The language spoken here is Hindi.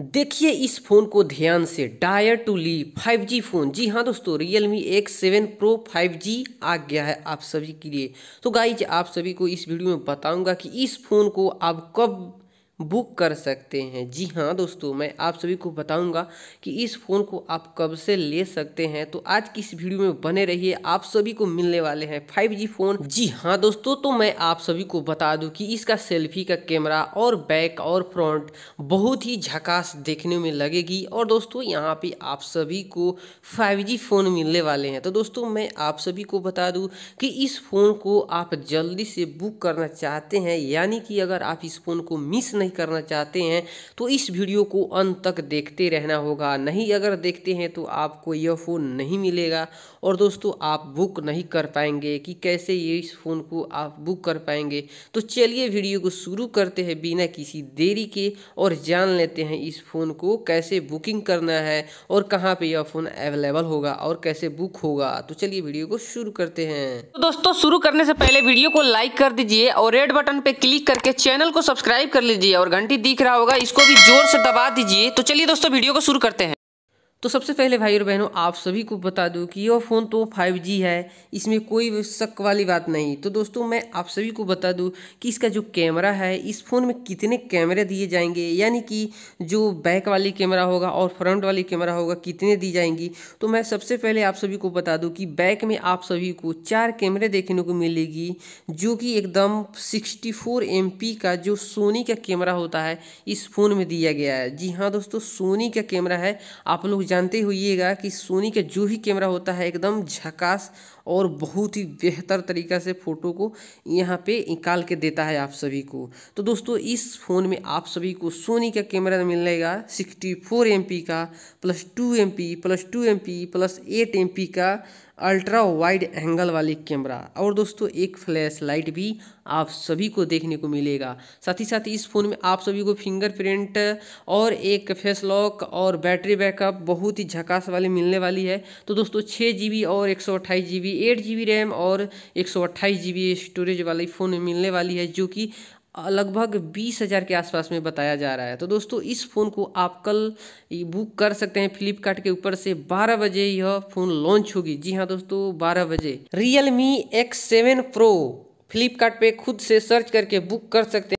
देखिए इस फ़ोन को ध्यान से डायर टू ली 5G फ़ोन जी हाँ दोस्तों Realme X seven Pro 5G आ गया है आप सभी के लिए तो गाइज आप सभी को इस वीडियो में बताऊंगा कि इस फ़ोन को आप कब बुक कर सकते हैं जी हाँ दोस्तों मैं आप सभी को बताऊंगा कि इस फ़ोन को आप कब से ले सकते हैं तो आज की इस वीडियो में बने रहिए आप सभी को मिलने वाले हैं 5G फ़ोन जी हाँ दोस्तों तो मैं आप सभी को बता दूं कि इसका सेल्फी का कैमरा और बैक और फ्रंट बहुत ही झकास देखने में लगेगी और दोस्तों यहाँ पे आप सभी को फाइव फ़ोन मिलने वाले हैं तो दोस्तों मैं आप सभी को बता दूँ कि इस फ़ोन को आप जल्दी से बुक करना चाहते हैं यानी कि अगर आप इस फ़ोन को मिस नहीं नहीं करना चाहते हैं तो इस वीडियो को अंत तक देखते रहना होगा नहीं अगर देखते हैं तो आपको यह फ़ोन नहीं मिलेगा और दोस्तों आप बुक नहीं कर पाएंगे कि कैसे ये इस फ़ोन को आप बुक कर पाएंगे तो चलिए वीडियो को शुरू करते हैं बिना किसी देरी के और जान लेते हैं इस फ़ोन को कैसे बुकिंग करना है और कहाँ पे यह फ़ोन अवेलेबल होगा और कैसे बुक होगा तो चलिए वीडियो को शुरू करते हैं तो दोस्तों शुरू करने से पहले वीडियो को लाइक कर दीजिए और रेड बटन पर क्लिक करके चैनल को सब्सक्राइब कर लीजिए और घंटी दिख रहा होगा इसको भी जोर से दबा दीजिए तो चलिए दोस्तों वीडियो को शुरू करते हैं तो सबसे पहले भाई और बहनों आप सभी को बता दूं कि यह फ़ोन तो 5G है इसमें कोई शक वाली बात नहीं तो दोस्तों मैं आप सभी को बता दूं कि इसका जो कैमरा है इस फ़ोन में कितने कैमरे दिए जाएंगे यानी कि जो बैक वाली कैमरा होगा और फ्रंट वाली कैमरा होगा कितने दी जाएंगी तो मैं सबसे पहले आप सभी को बता दूँ कि बैक में आप सभी को चार कैमरे देखने को मिलेगी जो कि एकदम सिक्सटी फोर का जो सोनी का कैमरा होता है इस फ़ोन में दिया गया है जी हाँ दोस्तों सोनी का कैमरा है आप लोग जानते हुईगा कि सोनी का जो भी कैमरा होता है एकदम झकास और बहुत ही बेहतर तरीक़ा से फ़ोटो को यहाँ पे निकाल के देता है आप सभी को तो दोस्तों इस फ़ोन में आप सभी को सोनी का कैमरा मिलेगा सिक्सटी फोर एम पी का plus two M P plus two M P plus eight M P का अल्ट्रा वाइड एंगल वाली कैमरा और दोस्तों एक फ्लैश लाइट भी आप सभी को देखने को मिलेगा साथ ही साथ इस फ़ोन में आप सभी को फिंगरप्रिंट और एक फेस लॉक और बैटरी बैकअप बहुत ही झकास वाली मिलने वाली है तो दोस्तों छः जी और एक सौ अट्ठाईस GB eight GB RAM और एक सौ अट्ठाईस जी बी स्टोरेज वाली फ़ोन मिलने वाली है जो कि लगभग बीस हज़ार के आसपास में बताया जा रहा है तो दोस्तों इस फ़ोन को आप कल बुक कर सकते हैं फ्लिपकार्ट के ऊपर से बारह बजे यह फ़ोन लॉन्च होगी जी हाँ दोस्तों बारह बजे Realme X seven Pro Flipkart खुद से सर्च करके बुक कर सकते हैं